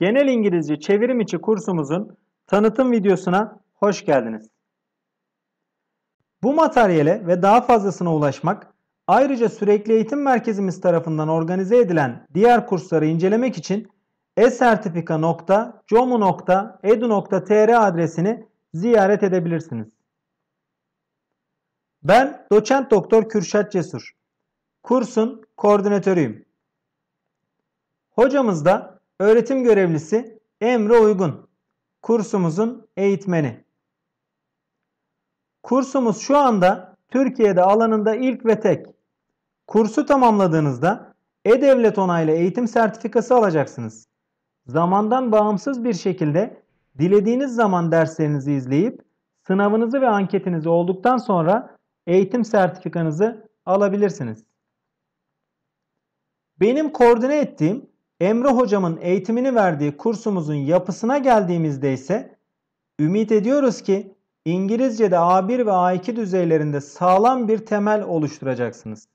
Genel İngilizce çevirim içi kursumuzun tanıtım videosuna hoş geldiniz. Bu materyale ve daha fazlasına ulaşmak, ayrıca sürekli eğitim merkezimiz tarafından organize edilen diğer kursları incelemek için esertifika.comu.edu.tr adresini ziyaret edebilirsiniz. Ben doçent doktor Kürşat Cesur. Kursun koordinatörüyüm. Hocamız da Öğretim görevlisi Emre Uygun. Kursumuzun eğitmeni. Kursumuz şu anda Türkiye'de alanında ilk ve tek. Kursu tamamladığınızda E-Devlet onaylı eğitim sertifikası alacaksınız. Zamandan bağımsız bir şekilde dilediğiniz zaman derslerinizi izleyip sınavınızı ve anketinizi olduktan sonra eğitim sertifikanızı alabilirsiniz. Benim koordine ettiğim Emre hocamın eğitimini verdiği kursumuzun yapısına geldiğimizde ise ümit ediyoruz ki İngilizce'de A1 ve A2 düzeylerinde sağlam bir temel oluşturacaksınız.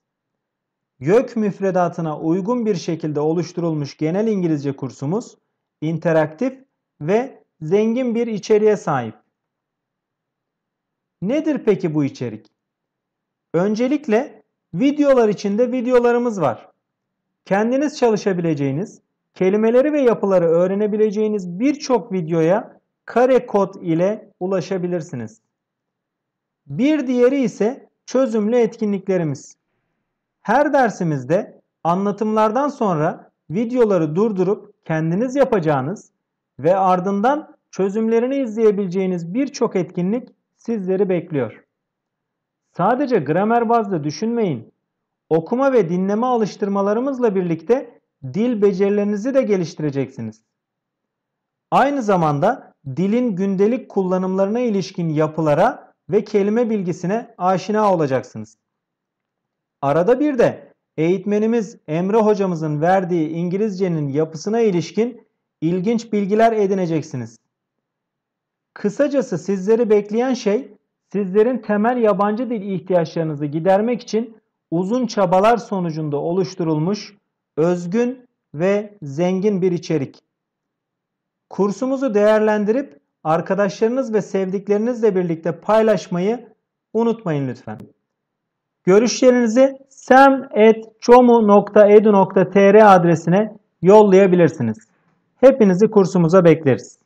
YÖK müfredatına uygun bir şekilde oluşturulmuş genel İngilizce kursumuz interaktif ve zengin bir içeriğe sahip. Nedir peki bu içerik? Öncelikle videolar içinde videolarımız var kendiniz çalışabileceğiniz, kelimeleri ve yapıları öğrenebileceğiniz birçok videoya kare kod ile ulaşabilirsiniz. Bir diğeri ise çözümlü etkinliklerimiz. Her dersimizde anlatımlardan sonra videoları durdurup kendiniz yapacağınız ve ardından çözümlerini izleyebileceğiniz birçok etkinlik sizleri bekliyor. Sadece gramer bazlı düşünmeyin okuma ve dinleme alıştırmalarımızla birlikte dil becerilerinizi de geliştireceksiniz. Aynı zamanda dilin gündelik kullanımlarına ilişkin yapılara ve kelime bilgisine aşina olacaksınız. Arada bir de eğitmenimiz Emre hocamızın verdiği İngilizcenin yapısına ilişkin ilginç bilgiler edineceksiniz. Kısacası sizleri bekleyen şey sizlerin temel yabancı dil ihtiyaçlarınızı gidermek için uzun çabalar sonucunda oluşturulmuş özgün ve zengin bir içerik. Kursumuzu değerlendirip arkadaşlarınız ve sevdiklerinizle birlikte paylaşmayı unutmayın lütfen. Görüşlerinizi sem.çomu.edu.tr adresine yollayabilirsiniz. Hepinizi kursumuza bekleriz.